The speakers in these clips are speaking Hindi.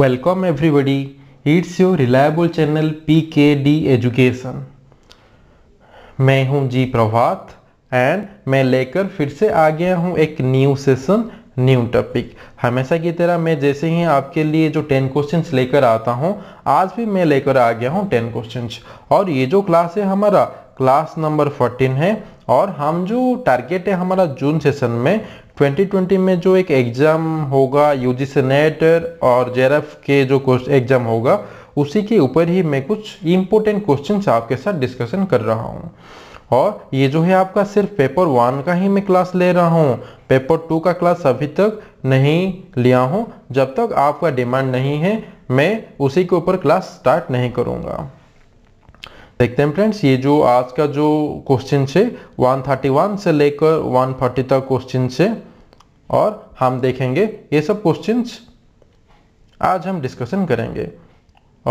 It's your reliable channel P K D education मैं हूं जी प्रभात एंड मैं लेकर फिर से आ गया हूं एक न्यू सेशन न्यू टॉपिक हमेशा की तरह मैं जैसे ही आपके लिए जो टेन क्वेश्चंस लेकर आता हूं आज भी मैं लेकर आ गया हूं टेन क्वेश्चंस और ये जो क्लास है हमारा क्लास नंबर फोर्टीन है और हम जो टारगेट है हमारा जून सेशन में 2020 में जो एक एग्ज़ाम होगा यू जी और जेरफ के जो एग्ज़ाम होगा उसी के ऊपर ही मैं कुछ इम्पोर्टेंट क्वेश्चन आपके साथ डिस्कशन कर रहा हूँ और ये जो है आपका सिर्फ पेपर वन का ही मैं क्लास ले रहा हूँ पेपर टू का क्लास अभी तक नहीं लिया हूँ जब तक आपका डिमांड नहीं है मैं उसी के ऊपर क्लास स्टार्ट नहीं करूँगा देखते हैं फ्रेंड्स ये जो आज का जो क्वेश्चन है 131 से लेकर 140 तक क्वेश्चन है और हम देखेंगे ये सब क्वेश्चंस आज हम डिस्कशन करेंगे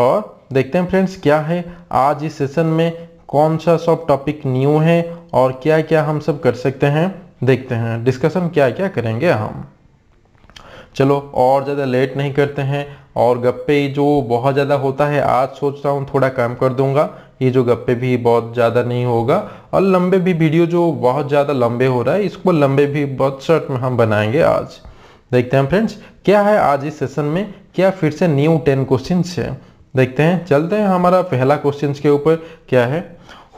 और देखते हैं फ्रेंड्स क्या है आज इस सेशन में कौन सा सब टॉपिक न्यू है और क्या क्या हम सब कर सकते हैं देखते हैं डिस्कशन क्या क्या करेंगे हम चलो और ज़्यादा लेट नहीं करते हैं और गप्पे जो बहुत ज़्यादा होता है आज सोच रहा हूँ थोड़ा कम कर दूंगा ये जो गप्पे भी बहुत ज़्यादा नहीं होगा और लंबे भी वीडियो जो बहुत ज़्यादा लंबे हो रहा है इसको लंबे भी बहुत शर्ट में हम बनाएंगे आज देखते हैं फ्रेंड्स क्या है आज इस सेशन में क्या फिर से न्यू टेन क्वेश्चन है देखते हैं चलते हैं हमारा पहला क्वेश्चन के ऊपर क्या है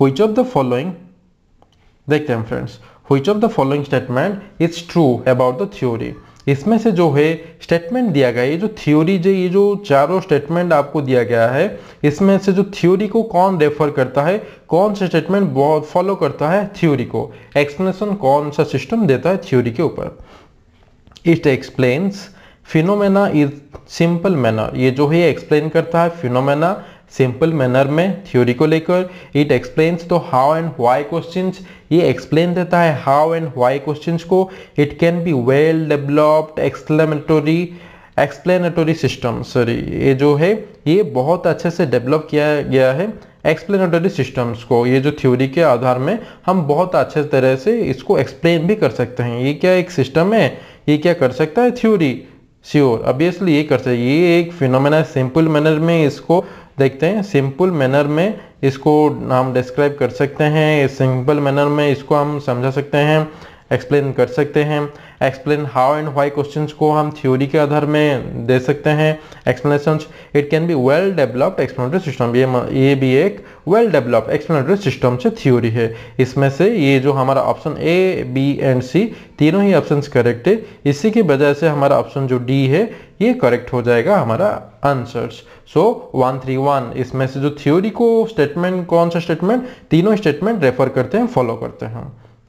हुईच ऑफ द फॉलोइंग देखते हैं friends which of the following statement is true about the theory इसमें से जो है स्टेटमेंट दिया गया ये जो थ्योरी जो ये जो चारों स्टेटमेंट आपको दिया गया है इसमें से जो थ्योरी को कौन रेफर करता है कौन सा स्टेटमेंट फॉलो करता है थ्योरी को एक्सप्लेनेशन कौन सा सिस्टम देता है थ्योरी के ऊपर it explains phenomena is simple manner ये जो है एक्सप्लेन करता है फिनोमेना सिंपल मैनर में थ्योरी को लेकर इट एक्सप्लेन्स तो हाउ एंड वाई क्वेश्चंस ये एक्सप्लेन देता है हाउ एंड वाई क्वेश्चंस को it can be well developed explanatory explanatory system sorry ये जो है ये बहुत अच्छे से डेवलप किया गया है एक्सप्लेनेटरी सिस्टम्स को ये जो थ्योरी के आधार में हम बहुत अच्छे तरह से इसको एक्सप्लेन भी कर सकते हैं ये क्या एक सिस्टम है ये क्या कर सकता है थ्योरी श्योर ऑब्वियसली ये कर सकते ये एक फिनोमेना सिंपल मैनर में इसको देखते हैं सिंपल मैनर में इसको हम डिस्क्राइब कर सकते हैं सिंपल मैनर में इसको हम समझा सकते हैं एक्सप्लेन कर सकते हैं explain how and why questions को हम थ्योरी के आधार में दे सकते हैं explanation it can be well developed explanatory system ये ये भी एक वेल डेवलप्ड एक्सप्लेनेटरी सिस्टम से थ्योरी है इसमें से ये जो हमारा option A B and C तीनों ही ऑप्शन करेक्ट है इसी की वजह से हमारा ऑप्शन जो डी है ये करेक्ट हो जाएगा हमारा answers so one three one इसमें से जो थ्योरी को स्टेटमेंट कौन सा स्टेटमेंट तीनों स्टेटमेंट रेफर करते हैं फॉलो करते हैं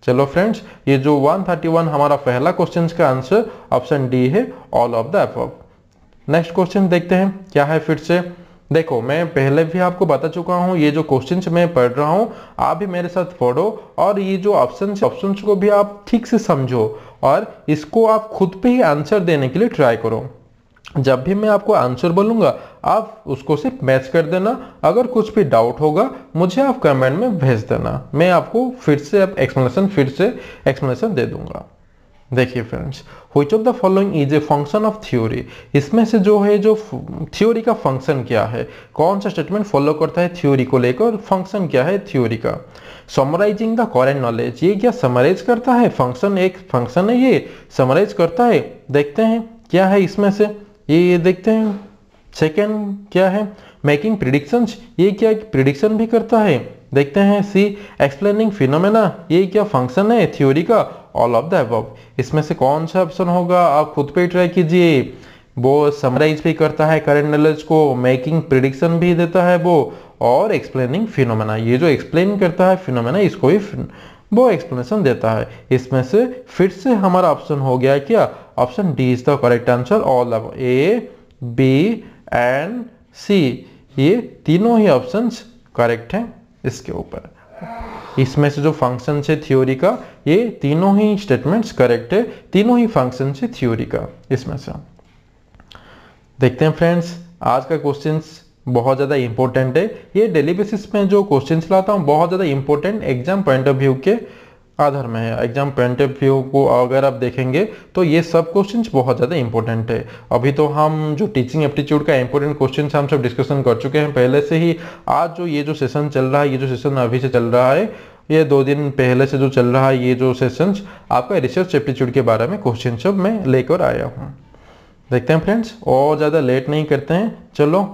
चलो फ्रेंड्स ये जो 131 हमारा पहला क्वेश्चन का आंसर ऑप्शन डी है all of the F next question देखते हैं क्या है फिर से देखो मैं पहले भी आपको बता चुका हूँ ये जो क्वेश्चन मैं पढ़ रहा हूँ आप भी मेरे साथ पढ़ो और ये जो ऑप्शन ऑप्शन को भी आप ठीक से समझो और इसको आप खुद पे ही आंसर देने के लिए ट्राई करो जब भी मैं आपको आंसर बोलूँगा आप उसको सिर्फ मैच कर देना अगर कुछ भी डाउट होगा मुझे आप कमेंट में भेज देना मैं आपको फिर से अब एक्सप्लेनेशन फिर से एक्सप्लेनेशन दे दूंगा देखिए friends which of the following is a function of theory इसमें से जो है जो थ्योरी का फंक्शन क्या है कौन सा स्टेटमेंट फॉलो करता है थ्योरी को लेकर फंक्शन क्या है थ्योरी का समराइजिंग द करेंट नॉलेज ये क्या समराइज करता है फंक्शन एक फंक्शन है ये समराइज करता है देखते हैं क्या है इसमें से ये ये देखते हैं सेकेंड क्या है मेकिंग प्रिडिक्शंस ये क्या प्रिडिक्शन भी करता है देखते हैं सी एक्सप्लेनिंग फिनोमेना ये क्या फंक्शन है थ्योरी का ऑल ऑफ द एबव इसमें से कौन सा ऑप्शन होगा आप खुद पे ट्राई कीजिए वो समराइज भी करता है करंट नॉलेज को मेकिंग प्रिडिक्शन भी देता है वो और एक्सप्लेनिंग फिनोमेना ये जो एक्सप्लेन करता है फिनोमेना इसको भी वो एक्सप्लेनेशन देता है इसमें से फिर से हमारा ऑप्शन हो गया क्या Option D is the correct answer. All of A, B and C ये तीनों ही ऑप्शंस करेक्ट हैं इसके ऊपर इसमें से जो फंक्शन है थ्योरी का ये तीनों ही स्टेटमेंट्स करेक्ट है तीनों ही फंक्शन है थ्योरी का इसमें से देखते हैं फ्रेंड्स आज का क्वेश्चन बहुत ज़्यादा इंपॉर्टेंट है ये डेली बेसिस में जो क्वेश्चन लाता हूँ बहुत ज़्यादा important exam point of view के आधार में है एग्जाम पॉइंट ऑफ व्यू को अगर आप देखेंगे तो ये सब क्वेश्चन बहुत ज़्यादा इंपॉर्टेंट है अभी तो हम जो टीचिंग एप्टीट्यूड का इंपॉर्टेंट क्वेश्चन हम सब डिस्कशन कर चुके हैं पहले से ही आज जो ये जो सेशन चल रहा है ये जो सेशन अभी से चल रहा है ये दो दिन पहले से जो चल रहा है ये जो सेशंस आपका रिसर्च एप्टीट्यूड के बारे में क्वेश्चन सब मैं लेकर आया हूँ देखते हैं फ्रेंड्स और ज़्यादा लेट नहीं करते हैं चलो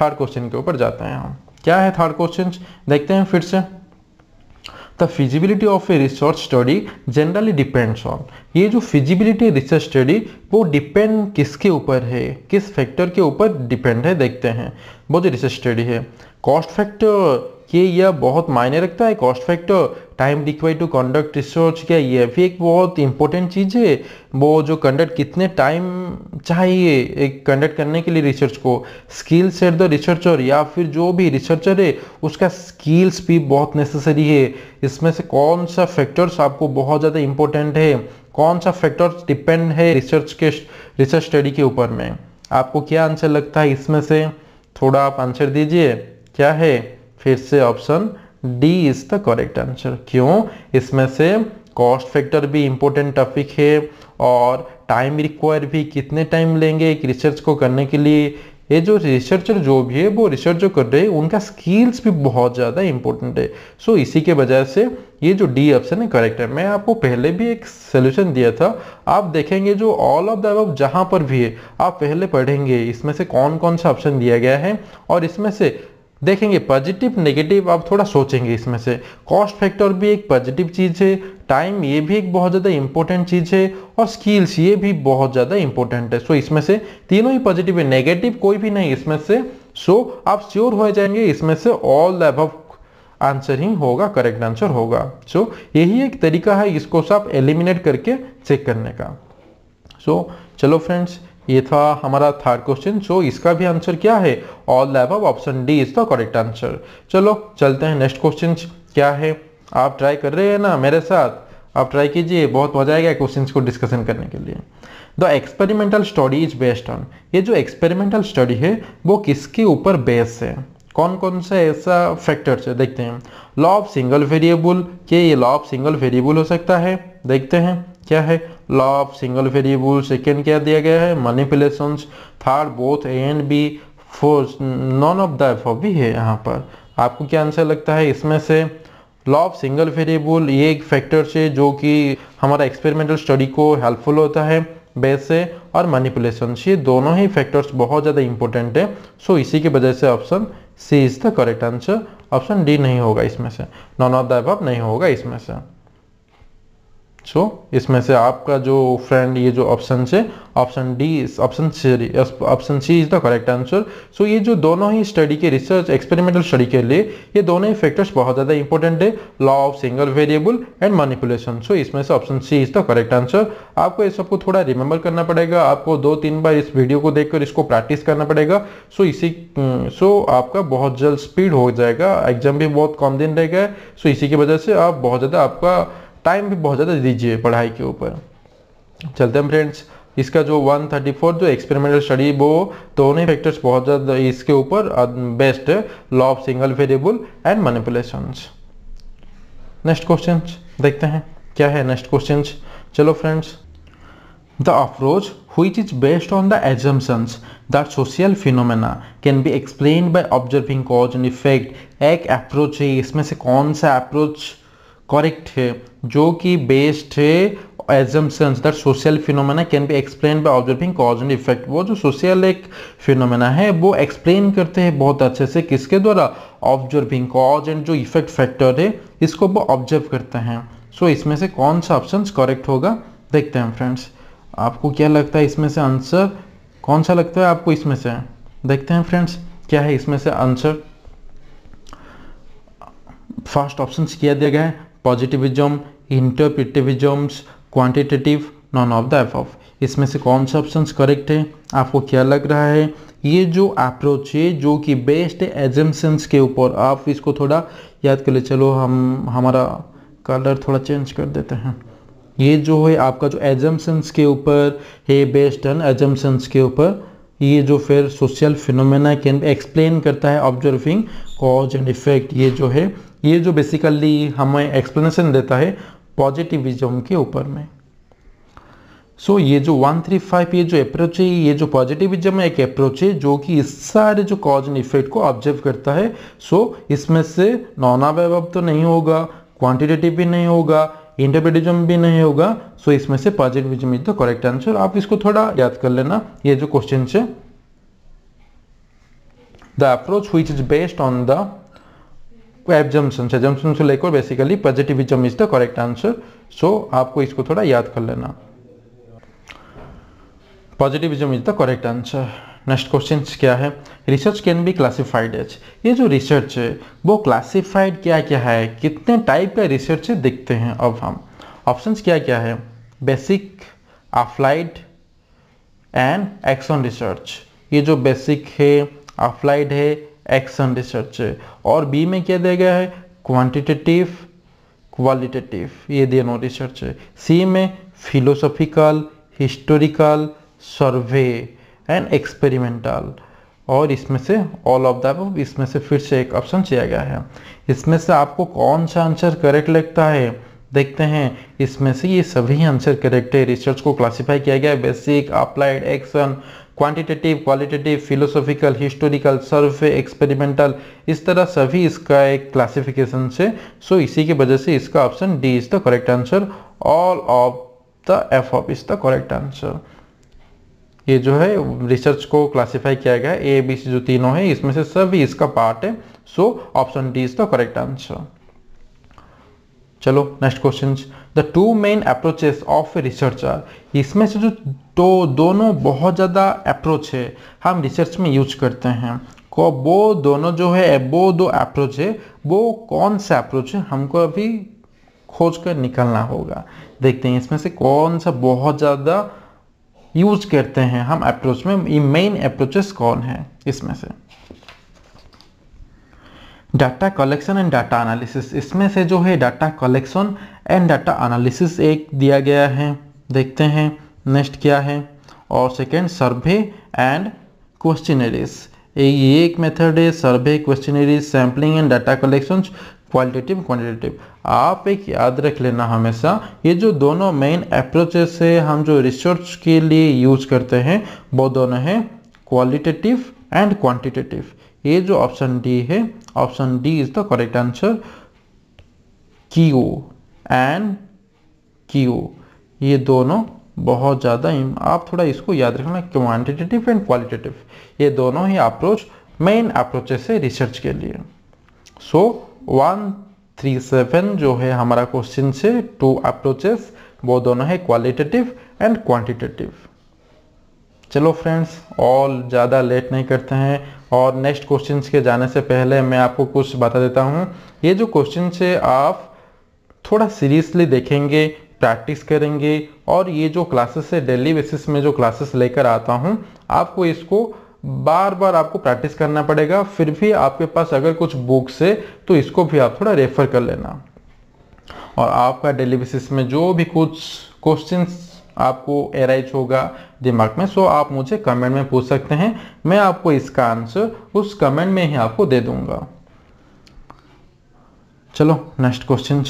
थर्ड क्वेश्चन के ऊपर जाते हैं हम क्या है थर्ड क्वेश्चन देखते हैं फिर से the feasibility of a research study generally depends on ये जो फिजिबिलिटी रिसर्च स्टडी वो डिपेंड किसके ऊपर है किस फैक्टर के ऊपर डिपेंड है देखते हैं वो जो रिसर्च स्टडी है कॉस्ट फैक्टर ये यह बहुत मायने रखता है cost factor time require to conduct research क्या ये भी एक बहुत इंपॉर्टेंट चीज़ है वो जो कंडक्ट कितने टाइम चाहिए एक कंडक्ट करने के लिए रिसर्च को स्किल्स एट द रिसर्चर या फिर जो भी रिसर्चर है उसका स्किल्स भी बहुत नेसेसरी है इसमें से कौन सा फैक्टर्स आपको बहुत ज़्यादा इंपॉर्टेंट है कौन सा फैक्टर्स डिपेंड है रिसर्च के रिसर्च स्टडी के ऊपर में आपको क्या आंसर लगता है इसमें से थोड़ा आप आंसर दीजिए क्या है फिर से option D is the correct answer क्यों इसमें से कॉस्ट फैक्टर भी इम्पोर्टेंट टॉपिक है और टाइम रिक्वायर भी कितने टाइम लेंगे एक रिसर्च को करने के लिए ये जो रिसर्चर जो भी है वो रिसर्च जो कर रहे हैं उनका स्किल्स भी बहुत ज़्यादा इम्पोर्टेंट है सो so, इसी के वजह से ये जो डी ऑप्शन है करेक्ट है मैं आपको पहले भी एक सोल्यूशन दिया था आप देखेंगे जो ऑल ऑफ द अब जहाँ पर भी है आप पहले पढ़ेंगे इसमें से कौन कौन सा ऑप्शन दिया गया है और इसमें से देखेंगे पॉजिटिव नेगेटिव आप थोड़ा सोचेंगे इसमें से कॉस्ट फैक्टर भी एक पॉजिटिव चीज़ है टाइम ये भी एक बहुत ज़्यादा इंपॉर्टेंट चीज़ है और स्किल्स ये भी बहुत ज़्यादा इंपॉर्टेंट है सो इसमें से तीनों ही पॉजिटिव है नेगेटिव कोई भी नहीं इसमें से सो आप श्योर हो जाएंगे इसमें से ऑल द अबव आंसर ही होगा करेक्ट आंसर होगा सो यही एक तरीका है इसको आप एलिमिनेट करके चेक करने का सो चलो फ्रेंड्स ये था हमारा थर्ड क्वेश्चन सो इसका भी आंसर क्या है all the option D is the correct answer चलो चलते हैं नेक्स्ट क्वेश्चन क्या है आप ट्राई कर रहे हैं ना मेरे साथ आप ट्राई कीजिए बहुत मजा आएगा क्वेश्चन को डिस्कशन करने के लिए the experimental study is based on ये जो एक्सपेरिमेंटल स्टडी है वो किसके ऊपर बेस है कौन कौन सा ऐसा फैक्टर्स है देखते हैं लॉ ऑफ सिंगल वेरिएबल के ये लॉ ऑफ सिंगल वेरिएबल हो सकता है देखते हैं क्या है law of single variable second क्या दिया गया है manipulation third both A and B fourth none of the F भी है यहाँ पर आपको क्या आंसर लगता है इसमें से लॉ ऑफ सिंगल वेरिएबल ये एक फैक्टर से जो कि हमारा एक्सपेरिमेंटल स्टडी को हेल्पफुल होता है बेस से और मनीपुलेशन ये दोनों ही फैक्टर्स बहुत ज़्यादा इंपॉर्टेंट है सो इसी की वजह से option C is the correct answer option D नहीं होगा इसमें से नॉन ऑफ द एफ नहीं होगा इसमें से सो इसमें से आपका जो फ्रेंड ये जो ऑप्शन है option D option C option C is the correct answer so ये जो दोनों ही स्टडी के रिसर्च एक्सपेरिमेंटल स्टडी के लिए ये दोनों ही फैक्टर्स बहुत ज़्यादा इंपॉर्टेंट है law of single variable and manipulation so इसमें से option C is the correct answer आपको ये सबको थोड़ा रिमेंबर करना पड़ेगा आपको दो तीन बार इस वीडियो को देखकर इसको प्रैक्टिस करना पड़ेगा सो so, इसी सो so, आपका बहुत जल्द स्पीड हो जाएगा एग्जाम भी बहुत कम दिन रहेगा सो so, इसी की वजह से आप बहुत ज़्यादा आपका टाइम भी बहुत ज़्यादा दीजिए पढ़ाई के ऊपर चलते हैं फ्रेंड्स इसका जो 134 जो एक्सपेरिमेंटल स्टडी वो दोनों फैक्टर्स बहुत ज़्यादा इसके ऊपर बेस्ट है law of single variable and manipulations next question देखते हैं क्या है नेक्स्ट क्वेश्चन चलो friends the approach which is based on the assumptions that social phenomena can be explain by observing cause and effect एक अप्रोच है इसमें से कौन सा अप्रोच correct है जो कि based है assumptions that social phenomena can be explained by observing cause and effect वो जो social एक phenomena है वो explain करते हैं बहुत अच्छे से किसके द्वारा observing cause and जो effect factor है इसको वो observe करते हैं सो so, इसमें से कौन सा ऑप्शन करेक्ट होगा देखते हैं फ्रेंड्स आपको क्या लगता है इसमें से आंसर कौन सा लगता है आपको इसमें से देखते हैं फ्रेंड्स क्या है इसमें से आंसर फर्स्ट ऑप्शन क्या दिया गया है positivism interpretivisms quantitative none of the F इसमें से कौन सा ऑप्शन करेक्ट है आपको क्या लग रहा है ये जो अप्रोच है जो कि बेस्ट है के ऊपर आप इसको थोड़ा याद कर ले चलो हम हमारा कलर थोड़ा चेंज कर देते हैं ये जो है आपका जो एजम्पन्स के ऊपर है बेस्ड ऑन एजम्पन्स के ऊपर ये जो फिर सोशल फिनोमेना कैन एक्सप्लेन करता है ऑब्जर्विंग कॉज एंड इफेक्ट ये जो है ये जो बेसिकली हमें एक्सप्लेनेशन देता है पॉजिटिविज्म के ऊपर में सो so, ये जो 135 ये जो अप्रोच है ये जो पॉजिटिविज्म एक अप्रोच है जो कि इस सारे जो कॉज एंड इफेक्ट को ऑब्जर्व करता है सो so, इसमें से नॉन तो नहीं होगा क्वांटिटेटिव भी नहीं होगा इंटरप्रिटिज्म भी नहीं होगा सो so, इसमें से positivism is the correct answer आप इसको थोड़ा याद कर लेना ये जो क्वेश्चन है the approach which is based on the assumption से जम्पन से लेकर basically positivism is the correct answer so आपको इसको थोड़ा याद कर लेना positivism is the correct answer next question क्या है research can be classified as ये जो रिसर्च है वो क्लासिफाइड क्या क्या है कितने टाइप का रिसर्च है देखते हैं अब हम ऑप्शन क्या क्या है basic applied and action research ये जो बेसिक है अप्लाइड है एक्शन रिसर्च और बी में क्या दिया गया है क्वांटिटेटिव क्वालिटेटिव ये दोनों रिसर्च सी में philosophical historical survey and experimental और इसमें से ऑल ऑफ द इसमें से फिर से एक ऑप्शन किया गया है इसमें से आपको कौन सा आंसर करेक्ट लगता है देखते हैं इसमें से ये सभी आंसर करेक्ट है रिसर्च को क्लासिफाई किया गया है basic applied action quantitative qualitative philosophical historical survey experimental इस तरह सभी इसका एक क्लासिफिकेशन से सो so इसी की वजह से इसका option D is the correct answer all of the F of is the correct answer ये जो है रिसर्च को क्लासिफाई किया गया ए बी सी जो तीनों है इसमें से सभी इसका पार्ट है so option D is the correct answer चलो next question the two main approaches of a researcher इसमें से जो तो दोनों बहुत ज़्यादा अप्रोच है हम रिसर्च में यूज करते हैं को वो दोनों जो है वो दो अप्रोच है वो कौन सा अप्रोच है हमको अभी खोज कर निकलना होगा देखते हैं इसमें से कौन सा बहुत ज़्यादा यूज करते हैं हम अप्रोच में मेन अप्रोचेस कौन है इसमें से data collection and data analysis इसमें से जो है data collection and data analysis एक दिया गया है देखते हैं नेक्स्ट क्या है और सेकेंड सर्वे एंड क्वेश्चनरीज ये एक मेथड है survey questionnaires sampling and data collection qualitative quantitative आप एक याद रख लेना हमेशा ये जो दोनों मेन अप्रोचेस है हम जो रिसर्च के लिए यूज करते हैं वो दोनों हैं क्वालिटेटिव एंड क्वांटिटेटिव ये जो ऑप्शन डी है option D is the correct answer Q and Q ये दोनों बहुत ज़्यादा आप थोड़ा इसको याद रखना क्वांटिटेटिव एंड क्वालिटेटिव ये दोनों ही अप्रोच मेन अप्रोचेस है रिसर्च के लिए सो वन थ्री सेवन जो है हमारा क्वेश्चन से टू अप्रोचेस वो दोनों है क्वालिटेटिव एंड क्वांटिटेटिव चलो फ्रेंड्स और ज़्यादा लेट नहीं करते हैं और नेक्स्ट क्वेश्चन के जाने से पहले मैं आपको कुछ बता देता हूँ ये जो क्वेश्चन है आप थोड़ा सीरियसली देखेंगे प्रैक्टिस करेंगे और ये जो क्लासेस है डेली बेसिस में जो क्लासेस लेकर आता हूँ आपको इसको बार बार आपको प्रैक्टिस करना पड़ेगा फिर भी आपके पास अगर कुछ बुक्स है तो इसको भी आप थोड़ा रेफर कर लेना और आपका डेली बेसिस में जो भी कुछ क्वेश्चंस आपको एराइज होगा दिमाग में सो आप मुझे कमेंट में पूछ सकते हैं मैं आपको इसका आंसर उस कमेंट में ही आपको दे दूंगा चलो नेक्स्ट क्वेश्चन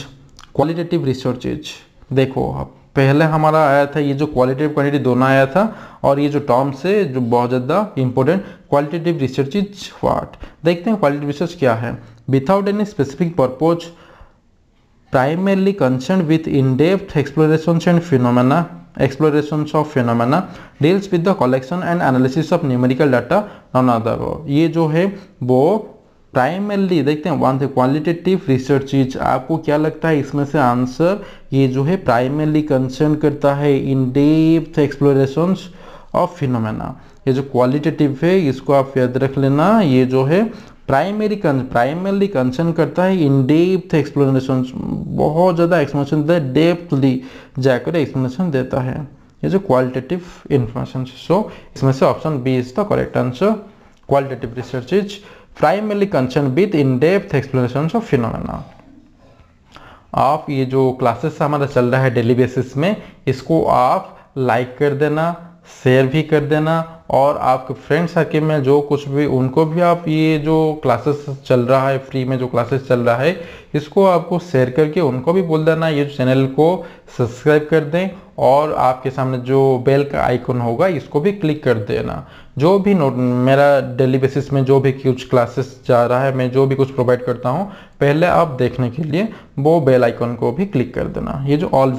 क्वालिटेटिव रिसर्चेज देखो आप पहले हमारा आया था ये जो क्वालिटेटिव क्वालिटी दोनों आया था और ये जो टॉम्स है जो बहुत ज़्यादा important qualitative research is what देखते हैं क्वालिटेटिव रिसर्च क्या है without any specific purpose primarily concern with in depth exploration and phenomena exploration of phenomena deals with the collection and analysis of numerical data none other ये जो है वो प्राइमरली देखते हैं वन क्वालिटेटिव रिसर्च इज आपको क्या लगता है इसमें से आंसर ये जो है प्राइमरली कंसर्न करता है in depth exploration of phenomena ये जो क्वालिटेटिव है इसको आप याद रख लेना ये जो है प्राइमरी प्राइमरली कंसर्न करता है इन डेप्थ एक्सप्लेनेशन बहुत ज़्यादा एक्सप्लेनेशन देता है डेप्थली जाकर एक्सप्लेनेशन देता है ये जो क्वालिटेटिव इन्फॉर्मेशन सो इसमें से option B is the correct answer qualitative research is primarily concern with in depth explanation of phenomena आप ये जो क्लासेस हमारा चल रहा है डेली बेसिस में इसको आप लाइक कर देना शेयर भी कर देना और आपके फ्रेंड सर्किल में जो कुछ भी उनको भी आप ये जो क्लासेस चल रहा है फ्री में जो क्लासेस चल रहा है इसको आपको शेयर करके उनको भी बोल देना ये चैनल को सब्सक्राइब कर दें और आपके सामने जो बेल का आइकन होगा इसको भी क्लिक कर देना जो भी नोट मेरा डेली बेसिस में जो भी कुछ क्लासेस जा रहा है मैं जो भी कुछ प्रोवाइड करता हूँ पहले आप देखने के लिए वो बेल आइकन को भी क्लिक कर देना ये जो ऑल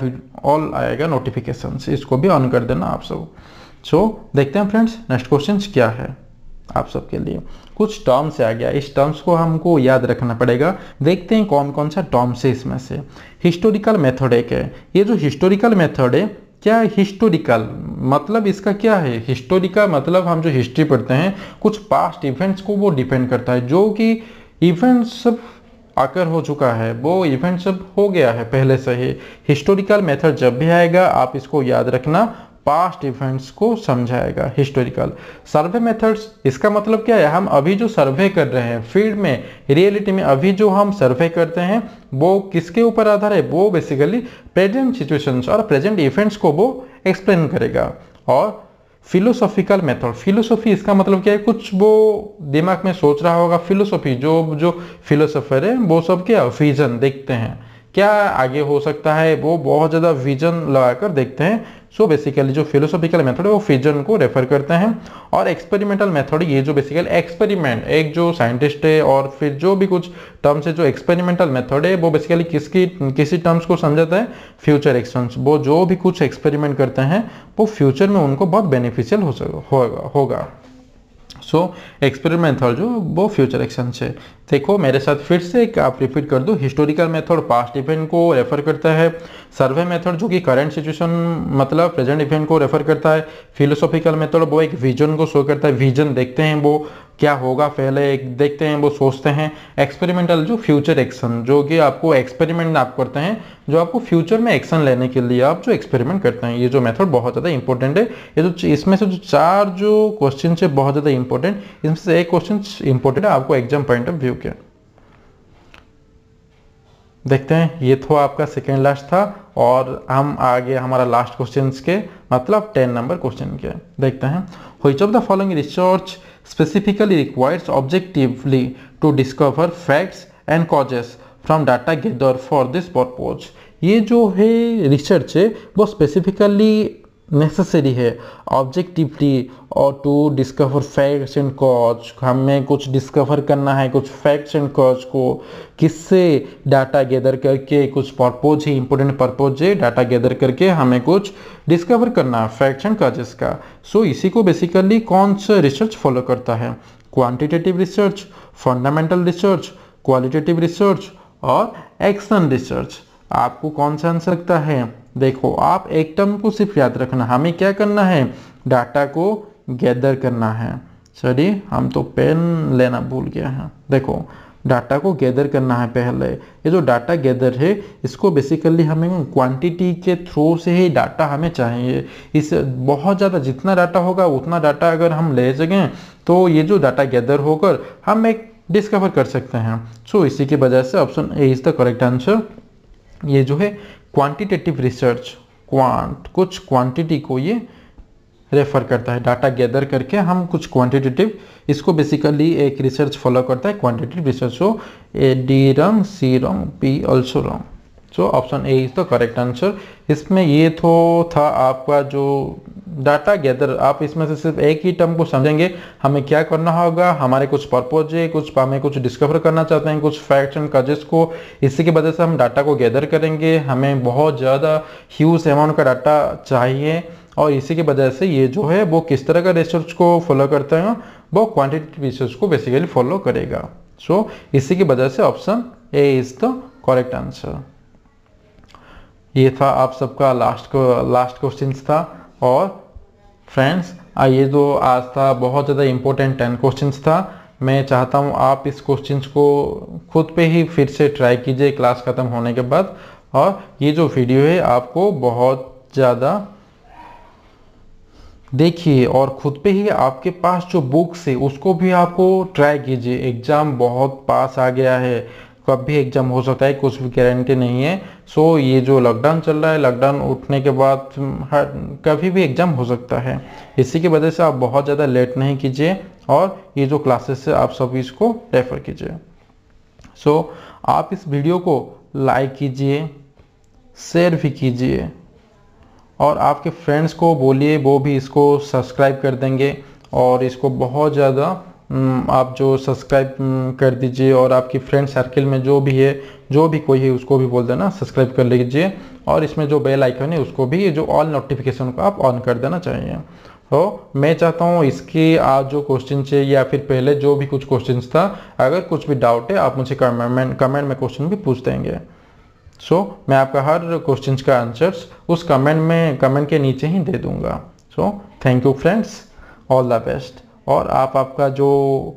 ऑल आएगा नोटिफिकेशन इसको भी ऑन कर देना आप सब सो so, देखते हैं फ्रेंड्स नेक्स्ट क्वेश्चन क्या है आप सबके लिए कुछ टर्म्स आ गया इस टर्म्स को हमको याद रखना पड़ेगा देखते हैं कौन कौन सा टर्म्स है इसमें से हिस्टोरिकल मेथड एक है ये जो हिस्टोरिकल मेथड है क्या है हिस्टोरिकल मतलब इसका क्या है हिस्टोरिकल मतलब हम जो हिस्ट्री पढ़ते हैं कुछ पास्ट इवेंट्स को वो डिपेंड करता है जो कि इवेंट्स सब आकर हो चुका है वो इवेंट सब हो गया है पहले से ही हिस्टोरिकल मेथड जब भी आएगा आप इसको याद रखना पास्ट इवेंट्स को समझाएगा हिस्टोरिकल सर्वे मेथड्स इसका मतलब क्या है हम अभी जो सर्वे कर रहे हैं फील्ड में रियलिटी में अभी जो हम सर्वे करते हैं वो किसके ऊपर आधार है वो बेसिकली प्रेजेंट सिचुएशंस और प्रेजेंट इवेंट्स को वो एक्सप्लेन करेगा और फिलोसॉफिकल मेथड फिलोसॉफी इसका मतलब क्या है कुछ वो दिमाग में सोच रहा होगा फिलोसॉफी जो जो फिलोसोफर है वो सब क्या विजन देखते हैं क्या आगे हो सकता है वो बहुत ज़्यादा विजन लगाकर देखते हैं सो बेसिकली जो फिलोसॉफिकल मेथड है वो फिजन को रेफर करते हैं और एक्सपेरिमेंटल मेथड ये जो बेसिकली एक्सपेरिमेंट एक जो साइंटिस्ट है और फिर जो भी कुछ टर्म्स है जो एक्सपेरिमेंटल मेथड है वो बेसिकली किसकी किसी टर्म्स को समझाता है फ्यूचर एक्शन वो जो भी कुछ एक्सपेरिमेंट करते हैं वो फ्यूचर में उनको बहुत बेनिफिशियल हो सक होगा होगा सो एक्सपेरिमेंट मेथड जो वो फ्यूचर एक्शन से देखो मेरे साथ फिर से एक आप रिपीट कर दो हिस्टोरिकल मेथड पास्ट इवेंट को रेफर करता है सर्वे मेथड जो कि करंट सिचुएशन मतलब प्रेजेंट इवेंट को रेफर करता है फिलोसॉफिकल मेथड वो एक विजन को शो करता है विजन देखते हैं वो क्या होगा पहले एक देखते हैं वो सोचते हैं एक्सपेरिमेंटल जो फ्यूचर एक्शन जो कि आपको एक्सपेरिमेंट आप करते हैं जो आपको फ्यूचर में एक्शन लेने के लिए आप जो एक्सपेरिमेंट करते हैं ये जो मेथड बहुत ज़्यादा इंपॉर्टेंट है ये जो इसमें से जो चार जो क्वेश्चन है बहुत ज़्यादा इंपॉर्टेंट इसमें से एक क्वेश्चन इंपॉर्टेंट है आपको एग्जाम पॉइंट ऑफ व्यू के देखते हैं ये तो आपका सेकेंड लास्ट था और हम आगे हमारा लास्ट क्वेश्चन के मतलब टेन नंबर क्वेश्चन के देखते हैं which of the following research specifically requires objectively to discover facts and causes from data gather for this purpose ये जो है रिसर्च है वो स्पेसिफिकली नेसेसरी है ऑब्जेक्टिवली और to discover facts and cause हमें कुछ डिस्कवर करना है कुछ फैक्ट्स एंड कॉज को किससे डाटा गैदर करके कुछ पर्पोज है इंपॉर्टेंट पर्पोज है डाटा गैदर करके हमें कुछ डिस्कवर करना है फैक्ट्स एंड कॉजेस का सो so, इसी को बेसिकली कौन सा रिसर्च फॉलो करता है quantitative research fundamental research qualitative research और एक्शन रिसर्च आपको कौन सा आंसर लगता है देखो आप एक टर्म को सिर्फ याद रखना हमें क्या करना है डाटा को गैदर करना है सॉरी हम तो पेन लेना भूल गया हैं देखो डाटा को गैदर करना है पहले ये जो डाटा गैदर है इसको बेसिकली हमें क्वांटिटी के थ्रू से ही डाटा हमें चाहिए इस बहुत ज़्यादा जितना डाटा होगा उतना डाटा अगर हम ले सकें तो ये जो डाटा गैदर होकर हम एक डिस्कवर कर सकते हैं सो so, इसी की वजह से option A is the correct answer ये जो है क्वांटिटेटिव रिसर्च क्वांट कुछ क्वांटिटी को ये रेफर करता है डाटा गैदर करके हम कुछ क्वांटिटेटिव इसको बेसिकली एक रिसर्च फॉलो करता है क्वांटिटेटिव रिसर्च हो ए डी रंग सी रंग P also wrong so option A is the correct answer इसमें ये तो था आपका जो डाटा गैदर आप इसमें से सिर्फ एक ही टर्म को समझेंगे हमें क्या करना होगा हमारे कुछ पर्पोज है कुछ हमें कुछ डिस्कवर करना चाहते हैं कुछ फैक्ट्स एंड कजेस को इसी की वजह से हम डाटा को गैदर करेंगे हमें बहुत ज़्यादा ह्यूज अमाउंट का डाटा चाहिए और इसी की वजह से ये जो है वो किस तरह का रिसर्च को फॉलो करते हैं वो क्वान्टिटेटिव रिसर्च को बेसिकली फॉलो करेगा सो so, इसी की वजह से option A is the correct answer ये था आप सबका लास्ट को लास्ट क्वेश्चन था और फ्रेंड्स ये जो आज था बहुत ज़्यादा इम्पोर्टेंट टेन क्वेश्चन था मैं चाहता हूँ आप इस क्वेश्चन को खुद पे ही फिर से ट्राई कीजिए क्लास ख़त्म होने के बाद और ये जो वीडियो है आपको बहुत ज़्यादा देखिए और खुद पे ही आपके पास जो बुक्स है उसको भी आपको ट्राई कीजिए एग्ज़ाम बहुत पास आ गया है कब भी एग्ज़ाम हो सकता है कुछ भी गारंटी नहीं है सो so, ये जो लॉकडाउन चल रहा है लॉकडाउन उठने के बाद हर कभी भी एग्ज़ाम हो सकता है इसी की वजह से आप बहुत ज़्यादा लेट नहीं कीजिए और ये जो क्लासेस से आप सब इसको रेफ़र कीजिए सो so, आप इस वीडियो को लाइक कीजिए शेयर भी कीजिए और आपके फ्रेंड्स को बोलिए वो भी इसको सब्सक्राइब कर देंगे और इसको बहुत ज़्यादा आप जो सब्सक्राइब कर दीजिए और आपकी फ्रेंड सर्किल में जो भी है जो भी कोई है उसको भी बोल देना सब्सक्राइब कर लीजिए और इसमें जो बेल आइकन है उसको भी जो ऑल नोटिफिकेशन को आप ऑन कर देना चाहिए तो मैं चाहता हूँ इसके आज जो क्वेश्चन है या फिर पहले जो भी कुछ क्वेश्चन था अगर कुछ भी डाउट है आप मुझे कमेंट कमेंट में क्वेश्चन भी पूछ देंगे सो so, मैं आपका हर क्वेश्चन का आंसर्स उस कमेंट में कमेंट के नीचे ही दे दूँगा so thank you friends all the best और आप आपका जो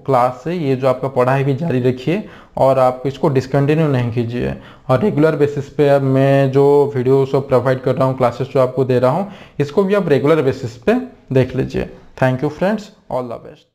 क्लास है ये जो आपका पढ़ाई भी जारी रखिए और आप इसको डिसकंटिन्यू नहीं कीजिए और रेगुलर बेसिस पे अब मैं जो वीडियोस और प्रोवाइड कर रहा हूँ क्लासेस जो आपको दे रहा हूँ इसको भी आप रेगुलर बेसिस पे देख लीजिए thank you friends all the best